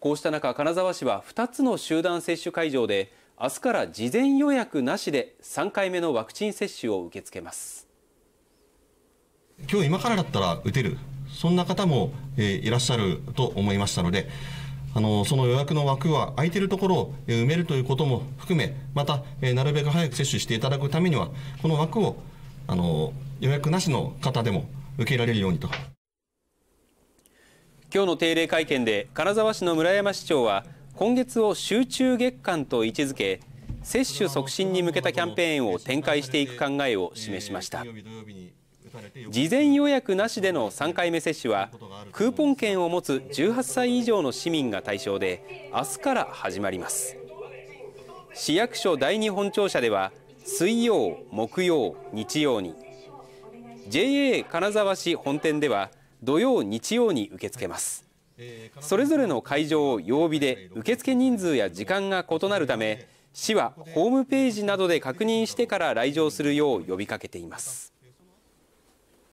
こうした中金沢市は2つの集団接種会場で明日から事前予約なしで3回目のワクチン接種を受け付けます今日今からだったら打てるそんな方も、えいらっしゃると思いましたのであのその予約の枠は空いているところを埋めるということも含めまた、えなるべく早く接種していただくためにはこの枠をあの予約なしの方でも受けられるようにと。今日の定例会見で金沢市の村山市長は今月を集中月間と位置づけ接種促進に向けたキャンペーンを展開していく考えを示しました事前予約なしでの3回目接種はクーポン券を持つ18歳以上の市民が対象で明日から始まります市役所第二本庁舎では水曜木曜日曜に JA 金沢市本店では土曜日曜に受け付けますそれぞれの会場を曜日で受付人数や時間が異なるため市はホームページなどで確認してから来場するよう呼びかけています